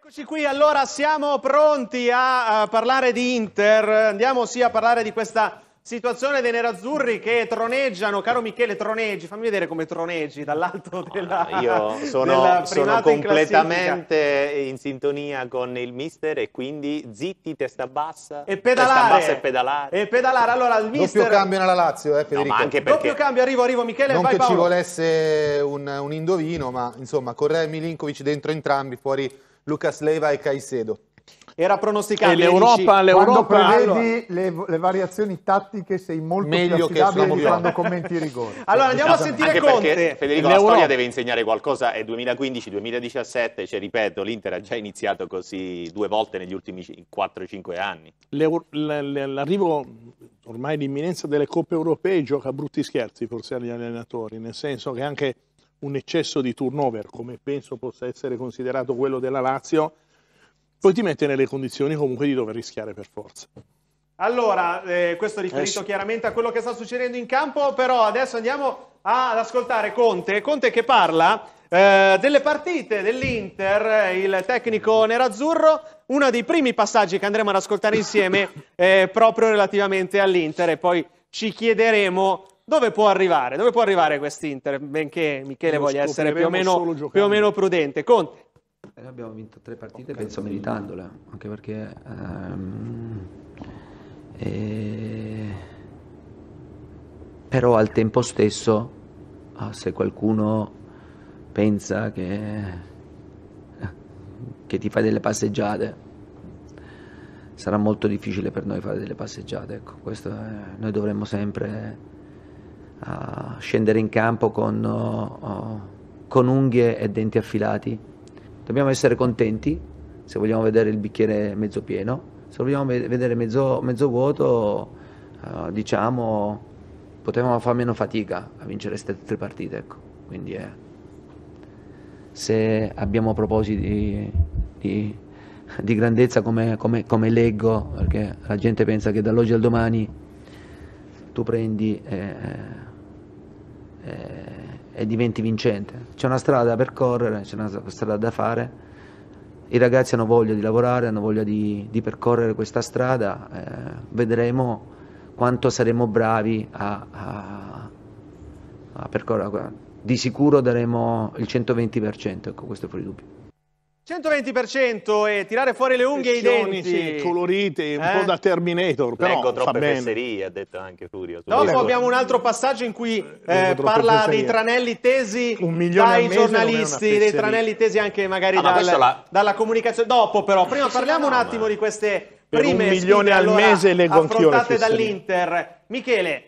Eccoci qui, allora siamo pronti a, a parlare di Inter, andiamo sì a parlare di questa situazione dei nerazzurri che troneggiano, caro Michele troneggi, fammi vedere come troneggi dall'alto della no, Io sono, sono completamente in, in, sintonia con il mister e quindi zitti, testa bassa e pedalare. Testa bassa e pedalare. E pedalare, allora il mister... Doppio cambio nella Lazio, eh Federico. No, ma anche perché... Doppio cambio, arrivo, arrivo Michele, Non vai, che Paolo. ci volesse un, un indovino, ma insomma, Correa e Milinkovic dentro entrambi, fuori... Lucas Leiva e Caicedo. Era pronosticato. E l'Europa, l'Europa quando prevedi allora... le, le, variazioni tattiche sei molto Meglio più affidabile che quando commenti i rigori. allora andiamo a esatto. sentire Anche Conte. Federico, la storia deve insegnare qualcosa. È 2015-2017, cioè ripeto, l'Inter ha già iniziato così due volte negli ultimi 4-5 anni. L'arrivo ormai l'imminenza delle coppe europee gioca a brutti scherzi forse agli allenatori, nel senso che anche un eccesso di turnover, come penso possa essere considerato quello della Lazio, poi ti mette nelle condizioni comunque di dover rischiare per forza. Allora, eh, questo è riferito eh, chiaramente a quello che sta succedendo in campo, però adesso andiamo ad ascoltare Conte. Conte che parla eh, delle partite dell'Inter, eh, il tecnico nerazzurro, uno dei primi passaggi che andremo ad ascoltare insieme eh, proprio relativamente all'Inter e poi ci chiederemo dove può arrivare? Dove può arrivare quest'Inter? Benché Michele Lo voglia essere più o, meno, più o meno prudente. Conte. Eh, noi abbiamo vinto tre partite, okay. penso meritandole, anche perché um, ehm, e... Eh, però al tempo stesso ah, se qualcuno pensa che, eh, che ti fai delle passeggiate sarà molto difficile per noi fare delle passeggiate, ecco, questo è... noi dovremmo sempre a scendere in campo con, uh, con unghie e denti affilati. Dobbiamo essere contenti se vogliamo vedere il bicchiere mezzo pieno, se vogliamo vedere mezzo, mezzo vuoto uh, diciamo potevamo fare meno fatica a vincere queste tre partite. Ecco. Quindi eh, se abbiamo propositi di, di grandezza come, come, come leggo, perché la gente pensa che dall'oggi al domani tu prendi e, eh, e, eh, e diventi vincente. C'è una strada da percorrere, c'è una strada da fare. I ragazzi hanno voglia di lavorare, hanno voglia di, di percorrere questa strada. Eh, vedremo quanto saremo bravi a, a, a percorrere. Di sicuro daremo il 120%, ecco, questo è fuori dubbio. 120% e tirare fuori le unghie e i denti. Sì, colorite, un eh? po' da Terminator. Però Leggo ecco, troppe fesserie, ha detto anche Furio. Dopo no, ecco. abbiamo un altro passaggio in cui eh, eh parla fesserie. dei tranelli tesi dai giornalisti, dei tranelli tesi anche magari ah, dal, ma la... dalla comunicazione. Dopo però, prima parliamo un attimo di queste prime per un milione sfide, al mese le affrontate dall'Inter. Michele,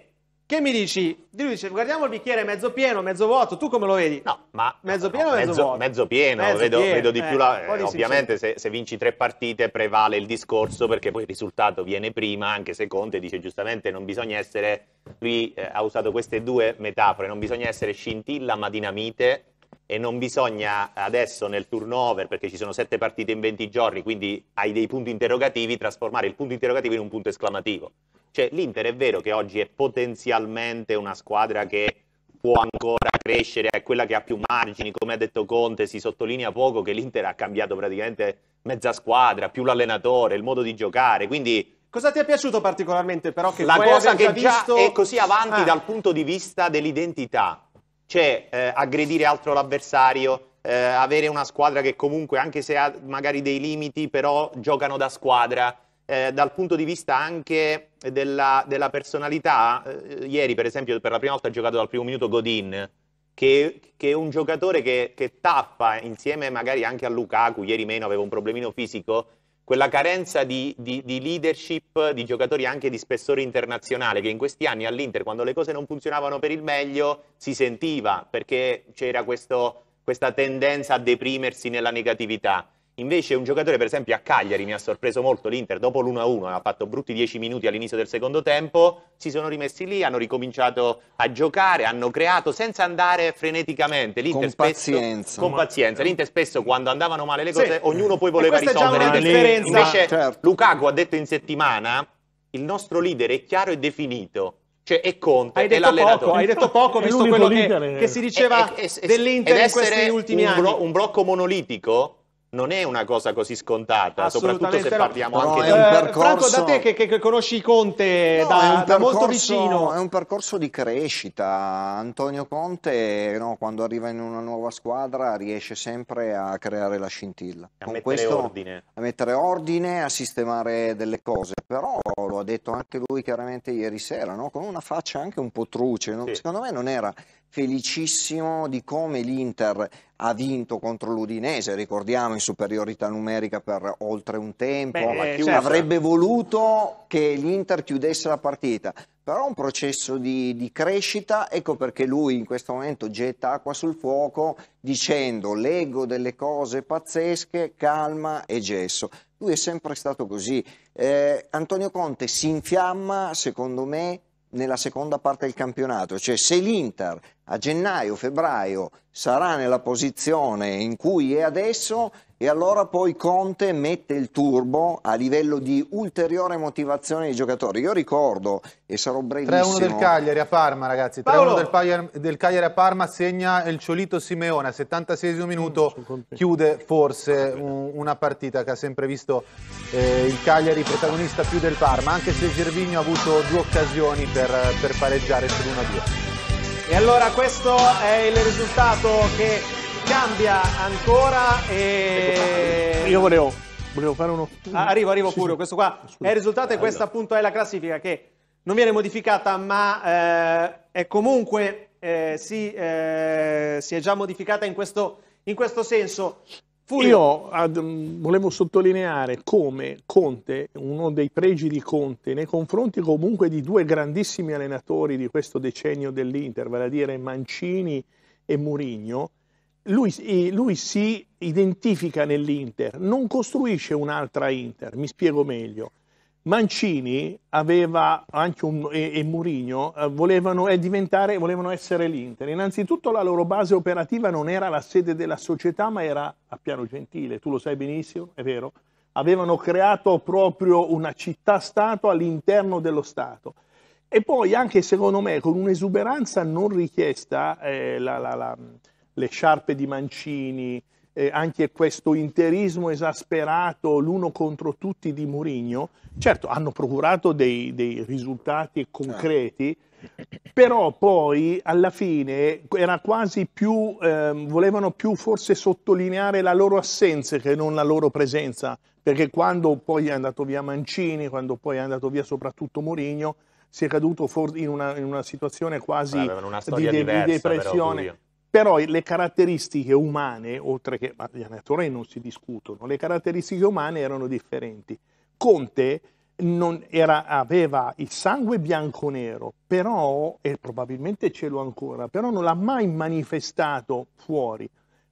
che mi dici? Di lui dice, guardiamo il bicchiere mezzo pieno, mezzo vuoto, tu come lo vedi? No, ma mezzo no, pieno o mezzo, mezzo, vuoto? Mezzo pieno, mezzo vedo, pieno, vedo, di eh, più la... Eh, ovviamente se, se, vinci tre partite prevale il discorso perché poi il risultato viene prima, anche se Conte dice giustamente non bisogna essere, lui eh, ha usato queste due metafore, non bisogna essere scintilla ma dinamite e non bisogna adesso nel turnover, perché ci sono sette partite in 20 giorni, quindi hai dei punti interrogativi, trasformare il punto interrogativo in un punto esclamativo. Cioè l'Inter è vero che oggi è potenzialmente una squadra che può ancora crescere, è quella che ha più margini, come ha detto Conte, si sottolinea poco che l'Inter ha cambiato praticamente mezza squadra, più l'allenatore, il modo di giocare, quindi... Cosa ti è piaciuto particolarmente però? Che la cosa che già visto... è così avanti ah. dal punto di vista dell'identità, c'è eh, aggredire altro l'avversario, eh, avere una squadra che comunque, anche se ha magari dei limiti, però giocano da squadra. Eh, dal punto di vista anche della, della personalità, eh, ieri per esempio per la prima volta ha giocato dal primo minuto Godin, che, che è un giocatore che, che tappa insieme magari anche a Lukaku, ieri meno aveva un problemino fisico, quella carenza di, di, di, leadership di giocatori anche di spessore internazionale che in questi anni all'Inter quando le cose non funzionavano per il meglio si sentiva perché c'era questo, questa tendenza a deprimersi nella negatività. Invece un giocatore, per esempio a Cagliari, mi ha sorpreso molto l'Inter, dopo l'1-1, ha fatto brutti 10 minuti all'inizio del secondo tempo, si sono rimessi lì, hanno ricominciato a giocare, hanno creato senza andare freneticamente. L'Inter con spesso, pazienza. Con pazienza. L'Inter spesso quando andavano male le cose, sì. ognuno poi voleva risolvere. È differenza. Invece certo. Lukaku ha detto in settimana, il nostro leader è chiaro e definito cioè è Conte, hai l'allenatore. Poco, hai detto poco, visto quello che, che, si diceva dell'Inter in questi ultimi un anni. Bro, un blocco monolitico non è una cosa così scontata, soprattutto se parliamo no. anche di un percorso... Eh, Franco, da te che, che conosci Conte no, da, percorso, da, molto vicino... È un percorso di crescita. Antonio Conte, no, quando arriva in una nuova squadra, riesce sempre a creare la scintilla. A Con mettere questo, ordine. A mettere ordine, a sistemare delle cose. Però lo ha detto anche lui chiaramente ieri sera, con una faccia anche un po' truce. Sì. Secondo me non era felicissimo di come l'Inter ha vinto contro l'Udinese, ricordiamo in superiorità numerica per oltre un tempo, Beh, certo. avrebbe voluto che l'Inter chiudesse la partita, però un processo di, di, crescita, ecco perché lui in questo momento getta acqua sul fuoco dicendo leggo delle cose pazzesche, calma e gesso. Lui è sempre stato così. Eh, Antonio Conte si infiamma, secondo me, nella seconda parte del campionato, cioè se l'Inter a gennaio, febbraio sarà nella posizione in cui è adesso e allora poi Conte mette il turbo a livello di ulteriore motivazione dei giocatori. Io ricordo, e sarò brevissimo... 3-1 del Cagliari a Parma, ragazzi. 3-1 del, del, Cagliari a Parma segna il Ciolito Simeone. Al 76 mm, minuto chiude forse un, una partita che ha sempre visto eh, il Cagliari protagonista più del Parma, anche se Gervigno ha avuto due occasioni per, per pareggiare sull'1-2. E allora questo è il risultato che cambia ancora e... Ecco Io volevo, volevo fare uno... Ah, arrivo, arrivo sì, pure, questo qua ah, scusa. è eh, il risultato e questa appunto è la classifica che non viene modificata ma eh, è comunque eh, si, eh, si, è già modificata in questo, in questo senso. Furio. Io ad, mm, volevo sottolineare come Conte, uno dei pregi di Conte, nei confronti comunque di due grandissimi allenatori di questo decennio dell'Inter, vale a dire Mancini e Murigno, lui, lui si identifica nell'Inter, non costruisce un'altra Inter, mi spiego meglio. Mancini aveva anche un, e, e Murigno eh, volevano, eh, volevano essere l'Inter. Innanzitutto la loro base operativa non era la sede della società, ma era a Piano Gentile, tu lo sai benissimo, è vero. Avevano creato proprio una città-stato all'interno dello Stato. E poi anche secondo me con un'esuberanza non richiesta eh, la, la, la le sciarpe di Mancini, eh, anche questo interismo esasperato, l'uno contro tutti di Mourinho, certo hanno procurato dei, dei risultati concreti, però poi alla fine era quasi più, eh, volevano più forse sottolineare la loro assenza che non la loro presenza, perché quando poi è andato via Mancini, quando poi è andato via soprattutto Mourinho, si è caduto in una, in una situazione quasi una di, di, diversa, di, depressione. Però, però le caratteristiche umane, oltre che ma gli allenatori non si discutono, le caratteristiche umane erano differenti. Conte era, aveva il sangue bianco-nero, però, e probabilmente ce l'ho ancora, però non l'ha mai manifestato fuori.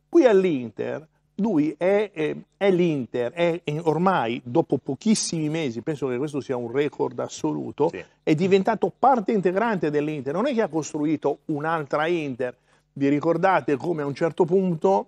Qui all'Inter, lui è, è, è l'Inter, è, è, ormai dopo pochissimi mesi, penso che questo sia un record assoluto, sì. è diventato parte integrante dell'Inter, non è che ha costruito un'altra Inter, vi ricordate come a un certo punto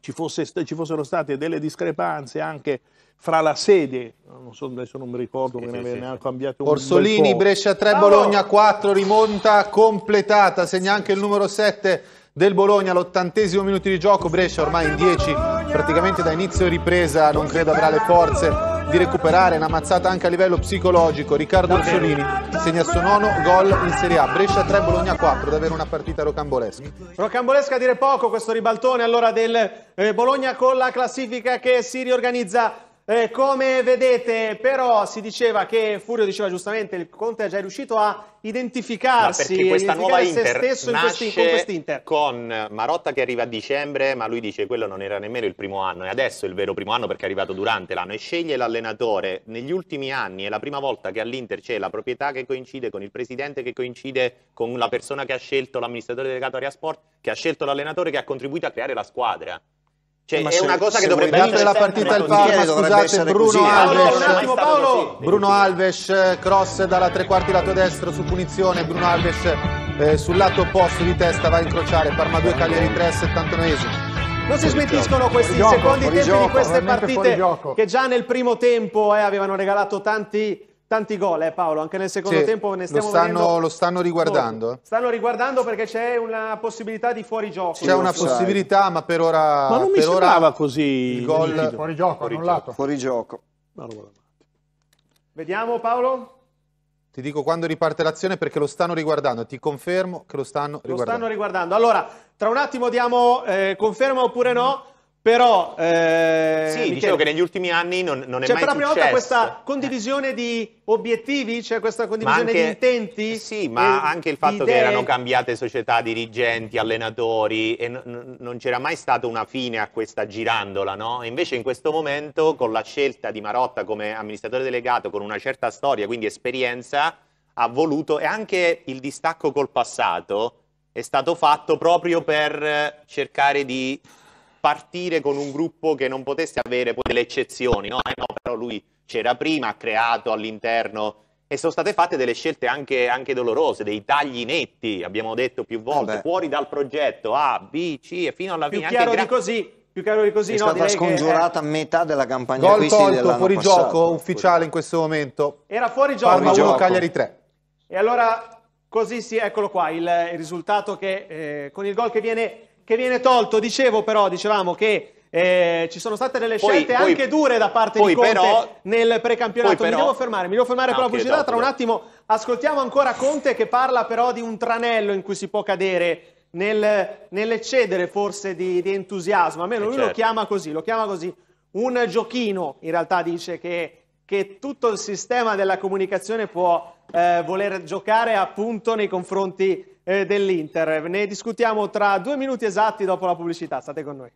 ci, fosse, ci fossero state delle discrepanze anche fra la sede, non so, adesso non mi ricordo, sì, me sì, ne, sì. cambiato un Orsolini, Brescia 3, ah, Bologna 4, rimonta completata, segna anche il numero 7 del Bologna all'ottantesimo minuto di gioco, Brescia ormai in 10, praticamente da inizio ripresa non credo avrà le forze di recuperare una mazzata anche a livello psicologico. Riccardo Orsolini segna il suo nono gol in Serie A. Brescia 3, Bologna 4, davvero una partita rocambolesca. Rocambolesca a dire poco questo ribaltone allora del eh, Bologna con la classifica che si riorganizza eh, come vedete però si diceva che, Furio diceva giustamente, il Conte è già riuscito a identificarsi, no, questa nuova Inter stesso in questi, con quest'Inter. Con eh, Marotta che arriva a dicembre, ma lui dice che quello non era nemmeno il primo anno e adesso è il vero primo anno perché è arrivato durante l'anno e sceglie l'allenatore. Negli ultimi anni è la prima volta che all'Inter c'è la proprietà che coincide con il presidente che coincide con la persona che ha scelto l'amministratore delegato Aria Sport, che ha scelto l'allenatore che ha contribuito a creare la squadra. Cioè, è una cosa che dovrebbe essere la partita al VAR, scusate Bruno Alves, un attimo, Paolo. Bruno Alves cross dalla tre quarti lato destro su punizione, Bruno Alves eh, sul lato opposto di testa va a incrociare Parma 2 Cagliari 3 79esimo. Non si smentiscono questi fuori secondi gioco, tempi di queste partite che già nel primo tempo eh, avevano regalato tanti Tanti gol, eh, Paolo, anche nel secondo sì, tempo ne stiamo lo stanno, vedendo... Lo stanno riguardando. No, stanno riguardando perché c'è una possibilità di fuorigioco. C'è una possibilità, ma per ora... Ma non mi sembrava così... Il gol... Fuorigioco, fuori gioco. Vediamo, Paolo. Ti dico quando riparte l'azione perché lo stanno riguardando, ti confermo che lo stanno riguardando. Lo stanno riguardando. Allora, tra un attimo diamo eh, conferma oppure no. Però... Eh, sì, Michele, dicevo che negli ultimi anni non, non è cioè, mai successo. C'è per la prima volta questa eh. condivisione di obiettivi, c'è cioè questa condivisione anche, di intenti. Sì, ma e, anche il fatto che erano cambiate società, dirigenti, allenatori, e n- non c'era mai stata una fine a questa girandola, no? Invece in questo momento, con la scelta di Marotta come amministratore delegato, con una certa storia, quindi esperienza, ha voluto, e anche il distacco col passato, è stato fatto proprio per eh, cercare di partire con un gruppo che non potesse avere poi delle eccezioni, no? Eh no però lui c'era prima, ha creato all'interno e sono state fatte delle scelte anche, anche, dolorose, dei tagli netti, abbiamo detto più eh volte, Vabbè. fuori dal progetto A, B, C e fino alla più fine. Chiaro di così, più chiaro di così, è no, stata scongiurata che, metà della campagna gol acquisti tolto, fuori passato. gioco ufficiale in questo momento. Era fuori gioco. Parma 1, Cagliari 3. E allora così sì, eccolo qua, il, il risultato che eh, con il gol che viene che viene tolto. Dicevo però, dicevamo che eh, ci sono state delle scelte poi, anche poi, dure da parte di Conte però, nel precampionato. Però, mi devo fermare, mi devo fermare no, per la ah, pubblicità. Tra un attimo ascoltiamo ancora Conte che parla però di un tranello in cui si può cadere. Nel, nell'eccedere forse di, di, entusiasmo, almeno eh, lui certo. lo chiama così, lo chiama così, un giochino in realtà dice che, che tutto il sistema della comunicazione può eh, voler giocare appunto nei confronti eh, dell'Inter. Ne discutiamo tra due minuti esatti dopo la pubblicità. State con noi.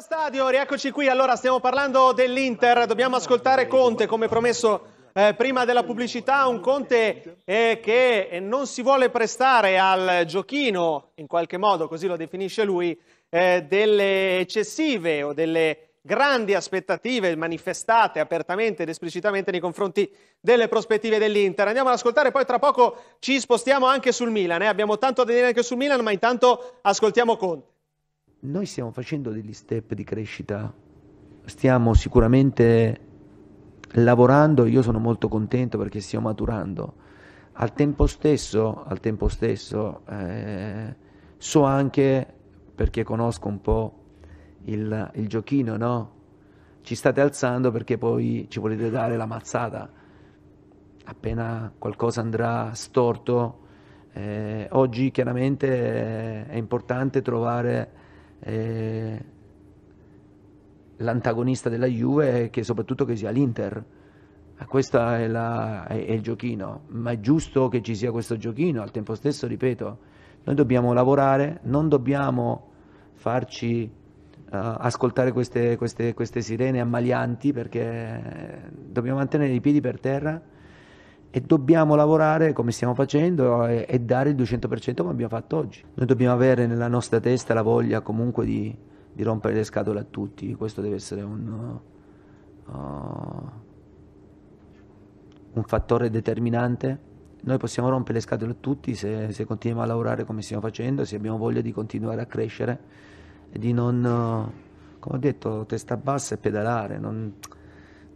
Delta Stadio, rieccoci qui. Allora, stiamo parlando dell'Inter. Dobbiamo ascoltare Conte, come promesso eh, prima della pubblicità. Un Conte eh, che eh, non si vuole prestare al giochino, in qualche modo, così lo definisce lui, eh, delle eccessive o delle grandi aspettative manifestate apertamente ed esplicitamente nei confronti delle prospettive dell'Inter. Andiamo ad ascoltare, poi tra poco ci spostiamo anche sul Milan. Eh. Abbiamo tanto da dire anche sul Milan, ma intanto ascoltiamo Conte noi stiamo facendo degli step di crescita, stiamo sicuramente lavorando, io sono molto contento perché stiamo maturando. Al tempo stesso, al tempo stesso eh, so anche, perché conosco un po' il, il giochino, no? Ci state alzando perché poi ci volete dare la mazzata. Appena qualcosa andrà storto, eh, oggi chiaramente eh, è importante trovare eh, l'antagonista della Juve che soprattutto che sia l'Inter. Questo è, la, è, è il giochino, ma è giusto che ci sia questo giochino, al tempo stesso, ripeto, noi dobbiamo lavorare, non dobbiamo farci Uh, ascoltare queste, queste, queste sirene ammalianti perché dobbiamo mantenere i piedi per terra e dobbiamo lavorare come stiamo facendo e, e dare il 200% come abbiamo fatto oggi. Noi dobbiamo avere nella nostra testa la voglia comunque di, di rompere le scatole a tutti, questo deve essere un, uh, un fattore determinante. Noi possiamo rompere le scatole a tutti se, se, continuiamo a lavorare come stiamo facendo, se abbiamo voglia di continuare a crescere e di non, uh, come ho detto, testa bassa e pedalare, non,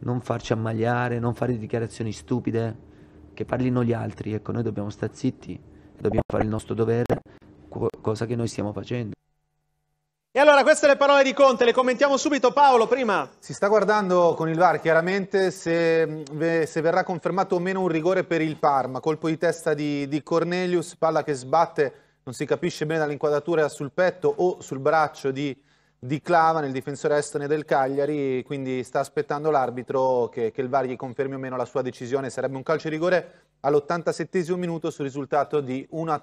non farci ammagliare, non fare dichiarazioni stupide che parlino gli altri, ecco, noi dobbiamo stare zitti, dobbiamo fare il nostro dovere, cosa che noi stiamo facendo. E allora queste le parole di Conte, le commentiamo subito Paolo prima. Si sta guardando con il VAR chiaramente se, se verrà confermato o meno un rigore per il Parma, colpo di testa di, di Cornelius, palla che sbatte, non si capisce bene dall'inquadratura sul petto o sul braccio di di Clava nel difensore estone del Cagliari, quindi sta aspettando l'arbitro che, che, il VAR gli confermi o meno la sua decisione. Sarebbe un calcio di rigore all'87 minuto sul risultato di 1-3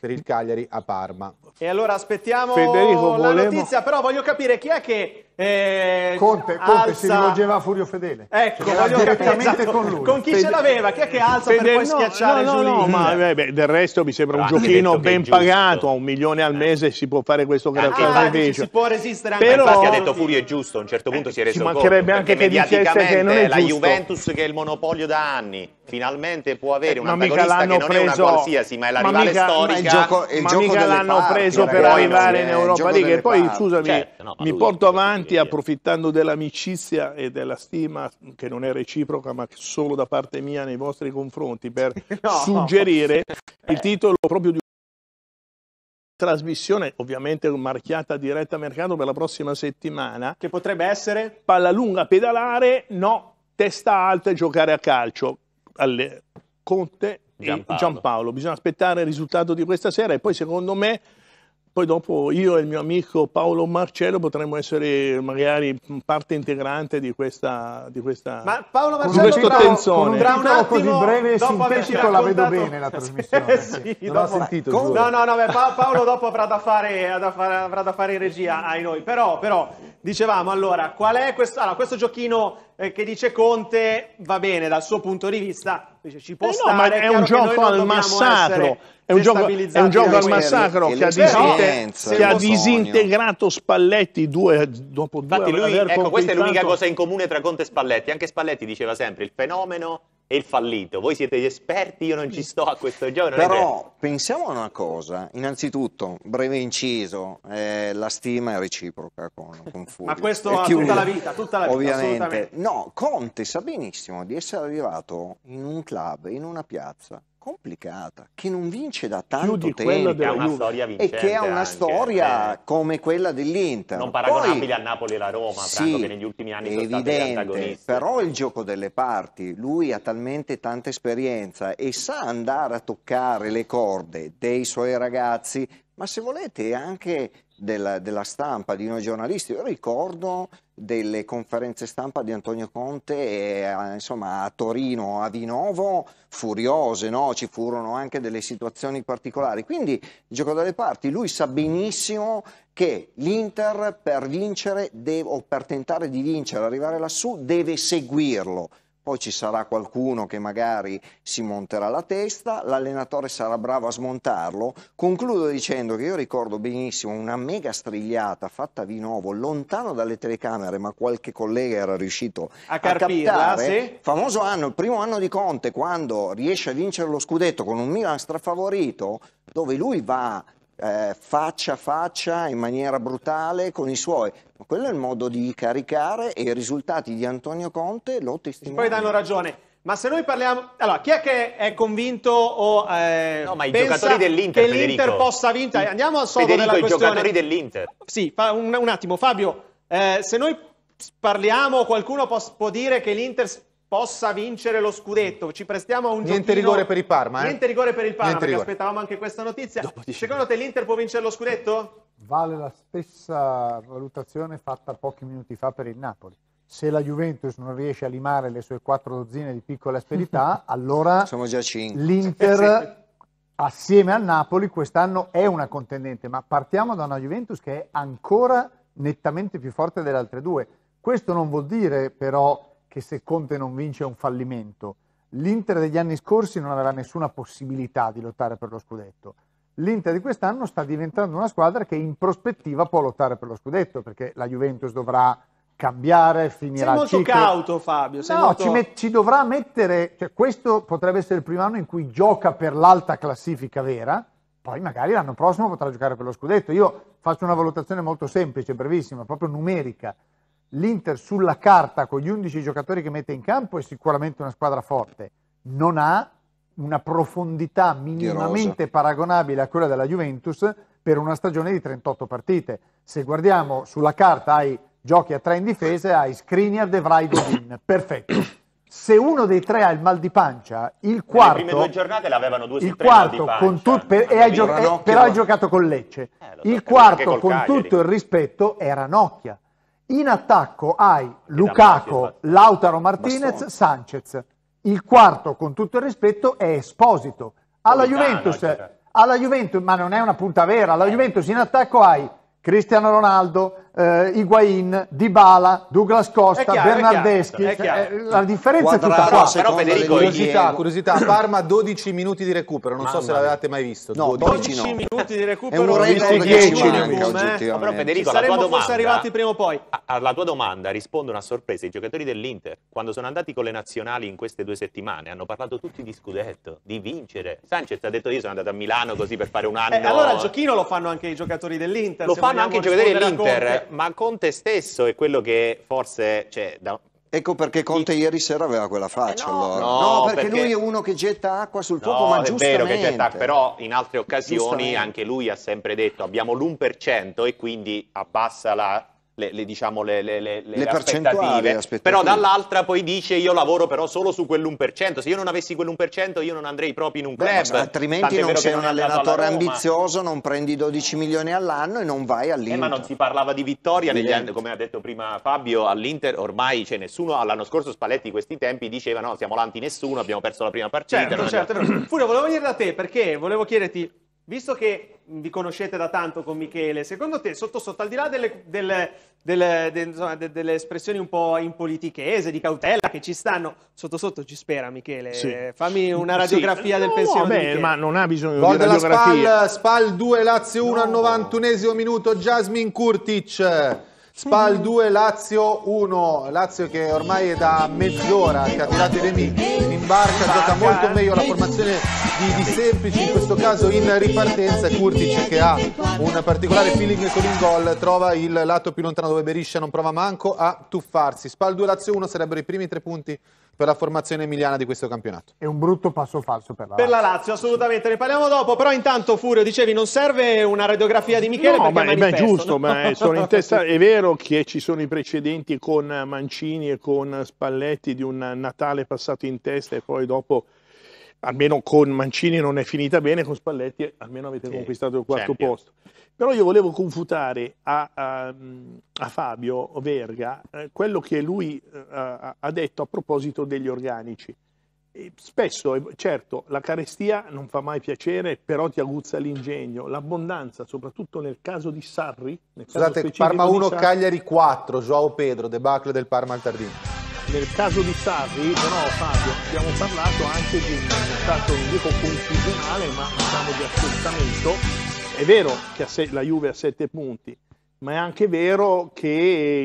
per il Cagliari a Parma. E allora aspettiamo Federico, la volemo... notizia, però voglio capire chi è che eh, Conte, Conte, si rivolgeva a Furio Fedele. Ecco, voglio capire esatto. con lui. Con chi Fede... ce l'aveva? Chi è che alza Fede... per poi no, schiacciare no, no, giù no, ma, eh, beh, beh, del resto mi sembra un giochino ben pagato, a un milione al mese si può fare questo gratificio. Si può resistere anche Però... Infatti ha detto Furio è giusto, a un certo eh, punto eh, si è reso conto. Ci mancherebbe anche che dicesse che non è la giusto. Juventus che è il monopolio da anni finalmente può avere eh, un antagonista che non preso, è una qualsiasi ma è la ma rivale mica, storica ma, il gioco, il ma mica l'hanno parti, preso per arrivare in Europa League e poi scusami certo, no, mi porto avanti avanti approfittando dell'amicizia e della stima che non è reciproca ma solo da parte mia nei vostri confronti per no. suggerire eh. il titolo proprio di una trasmissione ovviamente marchiata diretta a mercato per la prossima settimana che potrebbe essere palla lunga pedalare no testa alta e giocare a calcio alle Conte Giampaolo. e Giampaolo bisogna aspettare il risultato di questa sera e poi secondo me poi dopo io e il mio amico Paolo Marcello potremmo essere magari parte integrante di questa, di questa Ma Paolo Marcello con un titolo così breve e sintetico la vedo bene la trasmissione. sì, sì, non ho sentito. No, no, no, beh, Paolo dopo avrà da fare, avrà da fare in regia ai noi. Però, però, dicevamo allora, qual è questo, allora, questo giochino eh, che dice Conte va bene dal suo punto di vista, dice, ci può eh no, stare, ma è un gioco al massacro. Essere è un gioco, è un gioco al massacro che ha, che ha, disintegrato Spalletti due, dopo due Infatti lui, ecco, questa è l'unica cosa in comune tra Conte e Spalletti. Anche Spalletti diceva sempre il fenomeno e il fallito. Voi siete gli esperti, io non ci sto a questo gioco. Però pensiamo a una cosa. Innanzitutto, breve inciso, eh, la stima è reciproca con, con Furio. Ma questo tutta la vita, tutta la vita. Ovviamente. No, Conte sa benissimo di essere arrivato in un club, in una piazza complicata, che non vince da tanto tempo Juve, e che ha una anche, storia eh. come quella dell'Inter. Non paragonabile Poi, a Napoli e alla Roma, sì, Franco, che negli ultimi anni sono evidente, Però il gioco delle parti, lui ha talmente tanta esperienza e sa andare a toccare le corde dei suoi ragazzi, ma se volete anche della, della, stampa, di noi giornalisti. Io ricordo delle conferenze stampa di Antonio Conte e, eh, insomma, a Torino, a Vinovo, furiose, no? ci furono anche delle situazioni particolari. Quindi, gioco dalle parti, lui sa benissimo che l'Inter per vincere deve, o per tentare di vincere, arrivare lassù, deve seguirlo poi ci sarà qualcuno che magari si monterà la testa, l'allenatore sarà bravo a smontarlo. Concludo dicendo che io ricordo benissimo una mega strigliata fatta a Vinovo, lontano dalle telecamere, ma qualche collega era riuscito a, carpirla, a captare. Sì. Famoso anno, il primo anno di Conte, quando riesce a vincere lo scudetto con un Milan strafavorito, dove lui va eh, faccia a faccia in maniera brutale con i suoi. Ma quello è il modo di caricare e i risultati di Antonio Conte lo testimoniano. Poi danno ragione. Ma se noi parliamo... Allora, chi è che è convinto o eh, no, ma i giocatori dell'Inter, che l'Inter Federico. possa vincere? Andiamo al sodo della questione. i giocatori dell'Inter. Sì, un, un attimo. Fabio, eh, se noi parliamo, qualcuno può, può dire che l'Inter possa vincere lo scudetto. Ci prestiamo a un Niente giochino... rigore per il Parma, eh? Niente rigore per il Parma, perché aspettavamo anche questa notizia. Secondo te l'Inter può vincere lo scudetto? Vale la stessa valutazione fatta pochi minuti fa per il Napoli. Se la Juventus non riesce a limare le sue quattro dozzine di piccole asperità, allora l'Inter assieme al Napoli quest'anno è una contendente, ma partiamo da una Juventus che è ancora nettamente più forte delle altre due. Questo non vuol dire però che se Conte non vince è un fallimento. L'Inter degli anni scorsi non aveva nessuna possibilità di lottare per lo scudetto. L'Inter di quest'anno sta diventando una squadra che in prospettiva può lottare per lo scudetto perché la Juventus dovrà cambiare, finirà sei molto il ciclo. cauto Fabio. no, molto... ci, met- ci, dovrà mettere, cioè, questo potrebbe essere il primo anno in cui gioca per l'alta classifica vera, poi magari l'anno prossimo potrà giocare per lo scudetto. Io faccio una valutazione molto semplice, brevissima, proprio numerica l'Inter sulla carta con gli 11 giocatori che mette in campo è sicuramente una squadra forte, non ha una profondità minimamente paragonabile a quella della Juventus per una stagione di 38 partite. Se guardiamo sulla carta hai giochi a tre in difesa, hai Skriniar, De Vrij, Godin, perfetto. Se uno dei tre ha il mal di pancia, il quarto... Le prime due giornate l'avevano due su il quarto, pancia, con tut- per, e hai gio- eh, però hai giocato con Lecce. Eh, so, il quarto, con Cagliari. tutto il rispetto, è Ranocchia in attacco hai Lukaku, Lautaro Martinez, Bastone. Sanchez. Il quarto, con tutto il rispetto, è Esposito. Alla Juventus, alla Juventus, ma non è una punta vera, alla eh. Juventus in attacco hai Cristiano Ronaldo, eh, Higuain, Dybala, Douglas Costa, chiaro, Bernardeschi. È chiaro, è chiaro. Eh, la differenza Quadrado, è tutta qua. Però Federico, curiosità, curiosità, Parma 12 minuti di recupero, non Mamma so se l'avevate mai visto. No, 12, 12 no. minuti di recupero, è un 10 eh. oggettivamente. però Federico, saremmo forse arrivati prima o poi. Alla ah, ah, tua domanda rispondono a sorpresa i giocatori dell'Inter. Quando sono andati con le nazionali in queste due settimane hanno parlato tutti di scudetto, di vincere. Sanchez ha detto io sono andato a Milano così per fare un eh, anno. Eh, allora il giochino lo fanno anche i giocatori dell'Inter. Lo fanno anche i giocatori dell'Inter ma Conte stesso è quello che forse... Cioè, da... Ecco perché Conte I... ieri sera aveva quella eh, faccia. Eh no, allora. no, no perché, perché, lui è uno che getta acqua sul fuoco, no, ma è vero che getta, però in altre occasioni anche lui ha sempre detto abbiamo l'1% e quindi abbassa la le, le, diciamo, le, le, le aspettative. Però dall'altra poi dice io lavoro però solo su quell'1%, se io non avessi quell'1% io non andrei proprio in un club. Beh, altrimenti non sei non un allenatore ambizioso, non prendi 12 milioni all'anno e non vai all'Inter. Eh, ma non si parlava di vittoria, negli anni, come ha detto prima Fabio, all'Inter ormai cioè, nessuno, l'anno scorso Spalletti questi tempi diceva no, siamo l'anti nessuno, abbiamo perso la prima partita. Certo, certo. Abbiamo... Furio, volevo venire da te perché volevo chiederti visto che vi conoscete da tanto con Michele, secondo te, sotto sotto, al di là delle, delle, delle, insomma, de, delle espressioni un po' impolitichese, di cautela, che ci stanno, sotto sotto ci spera Michele, sì. fammi una radiografia sì. del no, pensiero beh, ma non ha bisogno Gol di radiografia. Spal, Spal 2, Lazio 1 no. al 91esimo minuto, Jasmine Kurtic Spal 2, Lazio 1. Lazio che ormai è da mezz'ora che ha tirato i nemici in barca, gioca molto meglio la formazione di, di Semplici, in questo caso in ripartenza. Kurtic che ha un particolare feeling con il gol, trova il lato più lontano dove Beriscia non prova manco a tuffarsi. Spal 2, Lazio 1 sarebbero i primi tre punti per la formazione emiliana di questo campionato. È un brutto passo falso per la Lazio. Per la Lazio, assolutamente, ne parliamo dopo, però intanto Furio, dicevi, non serve una radiografia di Michele no, ma, è, ma è giusto, no? ma sono in testa, è vero che ci sono i precedenti con Mancini e con Spalletti di un Natale passato in testa e poi dopo almeno con Mancini non è finita bene, con Spalletti almeno avete sì, conquistato il quarto certo. posto. Però io volevo confutare a, a, a Fabio Verga eh, quello che lui eh, ha detto a proposito degli organici. E spesso, certo, la carestia non fa mai piacere, però ti aguzza l'ingegno. L'abbondanza, soprattutto nel caso di Sarri... Nel Scusate, Parma 1, Sarri, Cagliari 4, Joao Pedro, debacle del Parma al Tardino nel caso di Sarri, però Fabio, abbiamo parlato anche di un stato, non dico confusionale, ma diciamo di assestamento. È vero che la Juve ha sette punti, ma è anche vero che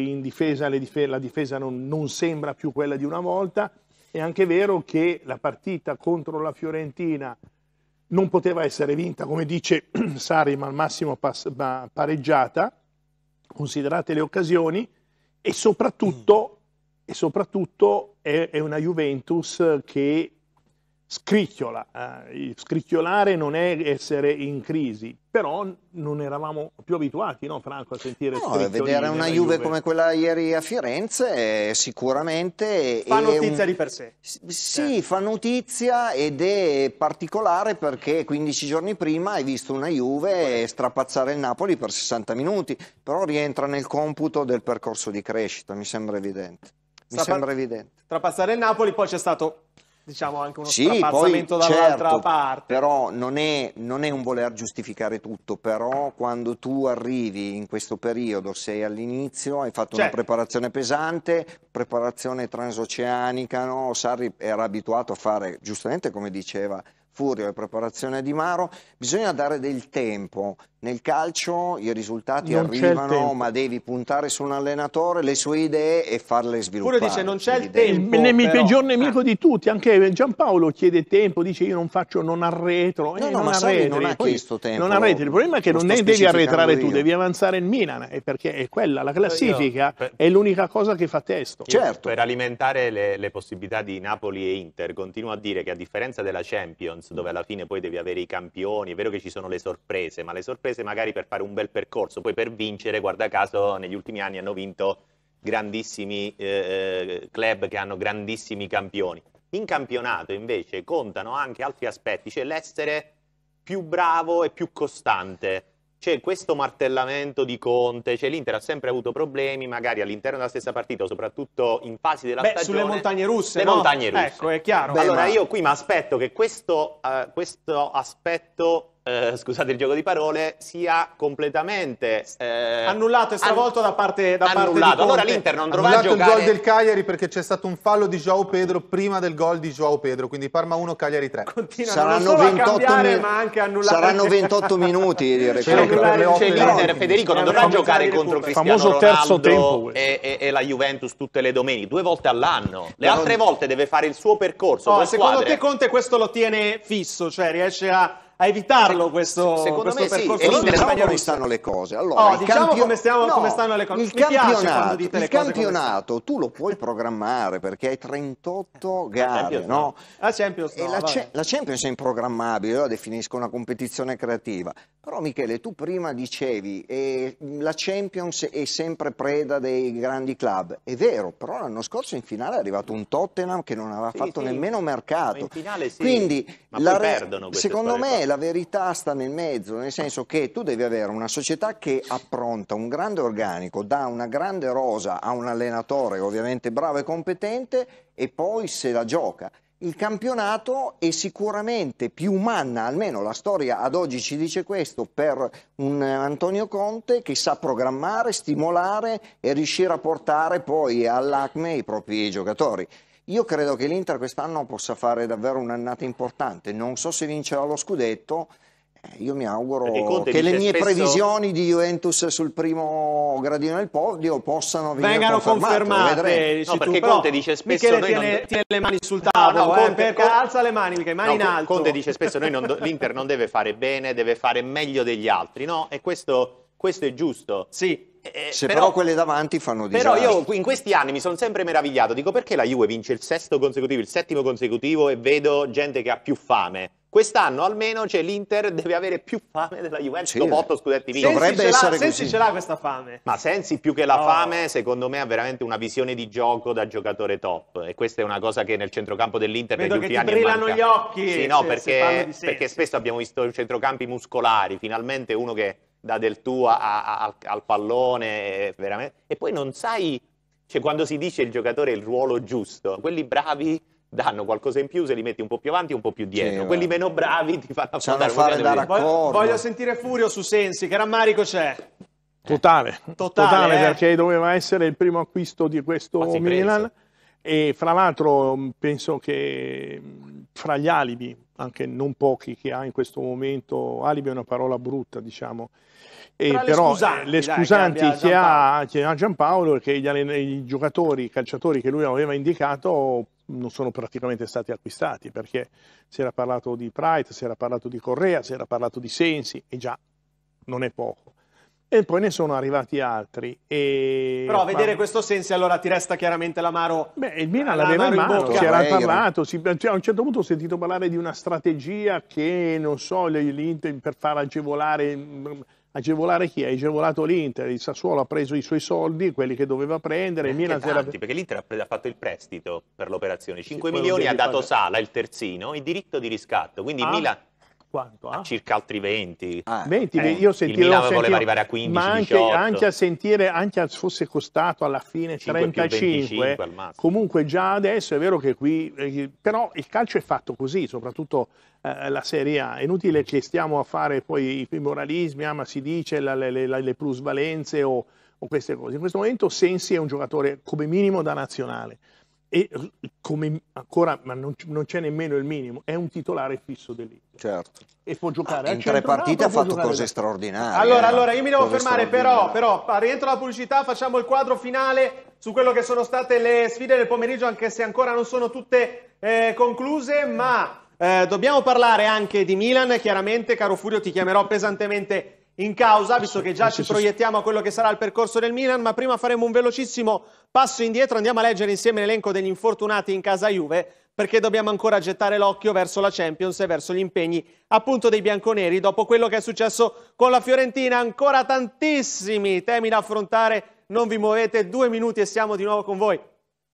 in difesa dif la difesa non, non sembra più quella di una volta, è anche vero che la partita contro la Fiorentina non poteva essere vinta, come dice Sarri, ma al massimo ma pareggiata, considerate le occasioni, e soprattutto e soprattutto è, è una Juventus che scricchiola. Eh, scricchiolare non è essere in crisi, però non eravamo più abituati, no Franco, a sentire no, vedere una Juve, Juve, come quella ieri a Firenze sicuramente... Fa notizia un... di per sé. sì, eh. fa notizia ed è particolare perché 15 giorni prima hai visto una Juve strapazzare il Napoli per 60 minuti, però rientra nel computo del percorso di crescita, mi sembra evidente mi Sta sembra evidente. Tra passare il Napoli poi c'è stato diciamo anche uno sì, strappazzamento poi, dall'altra certo, parte. Però non è, non è, un voler giustificare tutto, però quando tu arrivi in questo periodo, sei all'inizio, hai fatto cioè. una certo. preparazione pesante, preparazione transoceanica, no? Sarri era abituato a fare, giustamente come diceva Furio, la preparazione di Maro, bisogna dare del tempo nel calcio i risultati non arrivano, ma devi puntare su un allenatore, le sue idee e farle sviluppare. Pure dice non c'è il tempo. Il però... peggior nemico eh. di tutti, anche Giampaolo chiede tempo, dice io non faccio, non arretro. No, eh, no, non ma arretri, non ha questo tempo. Non arretri, il problema è che non devi arretrare io. tu, devi avanzare il Milan, eh, perché è quella, la eh, classifica io, è l'unica cosa che fa testo. Certo. Per alimentare le, le possibilità di Napoli e Inter, continuo a dire che a differenza della Champions, dove alla fine poi devi avere i campioni, è vero che ci sono le sorprese, ma le sorprese spese magari per fare un bel percorso, poi per vincere, guarda caso, negli ultimi anni hanno vinto grandissimi eh, eh club che hanno grandissimi campioni. In campionato invece contano anche altri aspetti, cioè l'essere più bravo e più costante. C'è questo martellamento di Conte, cioè l'Inter ha sempre avuto problemi, magari all'interno della stessa partita, soprattutto in fasi della Beh, stagione. sulle montagne russe, Le no? montagne russe. Ecco, è chiaro. Beh, allora eh, ma... io qui mi aspetto che questo, uh, questo aspetto eh, scusate il gioco di parole, sia completamente eh, annullato e stravolto an- da parte da annullato. Parte allora l'Inter non dovrà annullato giocare... il gol del Cagliari perché c'è stato un fallo di Joao Pedro prima del gol di Joao Pedro, quindi Parma 1 Cagliari 3. Continua saranno 28 minuti, ma anche annullato. Saranno 28 minuti dire c'è, annullare, c'è cioè, l'Inter Federico non dovrà giocare contro Cristiano famoso terzo tempo, e, e, e, la Juventus tutte le domeniche, due volte all'anno. Le altre volte deve fare il suo percorso. Oh, secondo te Conte questo lo tiene fisso, cioè riesce a a evitarlo questo, secondo questo me percorso. Sì, e diciamo come stanno le cose. Allora, oh, diciamo campion... come, stiamo, no, come, stanno le cose. Il Mi campionato, il cose campionato come... tu lo puoi programmare perché hai 38 eh, gare, Champions, no? La Champions, no, la, la Champions è improgrammabile, io la definisco una competizione creativa. Però Michele, tu prima dicevi eh, la Champions è sempre preda dei grandi club. È vero, però l'anno scorso in finale è arrivato un Tottenham che non aveva sì, fatto sì. nemmeno mercato. Ma in finale sì, Quindi, ma la re... perdono Secondo me la verità sta nel mezzo, nel senso che tu devi avere una società che appronta un grande organico, dà una grande rosa a un allenatore ovviamente bravo e competente e poi se la gioca. Il campionato è sicuramente più umana, almeno la storia ad oggi ci dice questo, per un Antonio Conte che sa programmare, stimolare e riuscire a portare poi all'ACME i propri giocatori. Io credo che l'Inter quest'anno possa fare davvero un'annata importante, non so se vincerà lo scudetto, eh, io mi auguro che le mie spesso... previsioni di Juventus sul primo gradino del podio possano venire Vengano confermate. confermate no, perché tu, Conte dice spesso Michele tiene, non... tiene, le mani sul tavolo, no, no, eh, Conte, perché Conte... alza le mani, Michele, mani in alto. Conte dice spesso non, l'Inter non deve fare bene, deve fare meglio degli altri, no? E questo, questo è giusto. Sì, eh, se però, però, quelle davanti fanno disastro. Però io in questi anni mi sono sempre meravigliato, dico perché la Juve vince il sesto consecutivo, il settimo consecutivo e vedo gente che ha più fame. Quest'anno almeno cioè, l'Inter deve avere più fame della Juventus dopo otto scudetti vinti. Dovrebbe essere così. Sensi ce l'ha questa fame. Ma Sensi più che la no. Oh. fame, secondo me ha veramente una visione di gioco da giocatore top e questa è una cosa che nel centrocampo dell'Inter Vedo negli ultimi anni brillano manca. gli occhi. Sì, no, se, perché, se perché spesso abbiamo visto centrocampi muscolari, finalmente uno che da del tuo a, a, al, al, pallone, E poi non sai, cioè quando si dice il giocatore il ruolo giusto, quelli bravi danno qualcosa in più se li metti un po' più avanti un po' più dietro. Sì, Quelli meno bravi ti fanno fare, fare da raccordo. Voglio sentire Furio su Sensi, che rammarico c'è? Totale, totale, totale eh? perché doveva essere il primo acquisto di questo Milan preso. e fra l'altro penso che fra gli alibi, anche non pochi che ha in questo momento, alibi è una parola brutta diciamo, e le però eh, scusanti, le scusanti dai, che, ha, che ha Giampaolo è che gli, i giocatori, i calciatori che lui aveva indicato non sono praticamente stati acquistati perché si era parlato di Pride, si era parlato di Correa, si era parlato di Sensi e già non è poco e poi ne sono arrivati altri. E... Però a vedere Ma... questo senso allora ti resta chiaramente l'amaro. Beh, il Milan l'aveva in mano, si era parlato, si... Cioè, a un certo punto ho sentito parlare di una strategia che, non so, l'Inter per far agevolare, mm, agevolare chi? Ha agevolato l'Inter, il Sassuolo ha preso i suoi soldi, quelli che doveva prendere. Eh, Milan tanti, era... Perché l'Inter ha fatto il prestito per l'operazione, 5 milioni ha dato Sala, il terzino, il diritto di riscatto, quindi ah. Milan quanto, ah? circa altri 20. Ah, 20 eh, io sentivo, il Milano sentivo, voleva arrivare a 15, ma anche, anche, a sentire, anche se fosse costato alla fine 35, al comunque già adesso è vero che qui, eh, però il calcio è fatto così, soprattutto eh, la Serie A, è inutile che stiamo a fare poi i moralismi, ah, ma si dice la, le, le, le, plusvalenze o, o queste cose, in questo momento Sensi è un giocatore come minimo da nazionale, e come ancora, ma non, non, c'è nemmeno il minimo, è un titolare fisso dell'Inter. Certo. E può giocare ah, In tre partite ha fatto cose straordinarie. Allora, allora, io mi devo fermare, però, però, rientro la pubblicità, facciamo il quadro finale su quello che sono state le sfide del pomeriggio, anche se ancora non sono tutte eh, concluse, ma eh, dobbiamo parlare anche di Milan, chiaramente, caro Furio, ti chiamerò pesantemente in causa, visto che già ci proiettiamo a quello che sarà il percorso del Milan, ma prima faremo un velocissimo passo indietro, andiamo a leggere insieme l'elenco degli infortunati in casa Juve, perché dobbiamo ancora gettare l'occhio verso la Champions e verso gli impegni appunto dei bianconeri, dopo quello che è successo con la Fiorentina, ancora tantissimi temi da affrontare, non vi muovete, due minuti e siamo di nuovo con voi.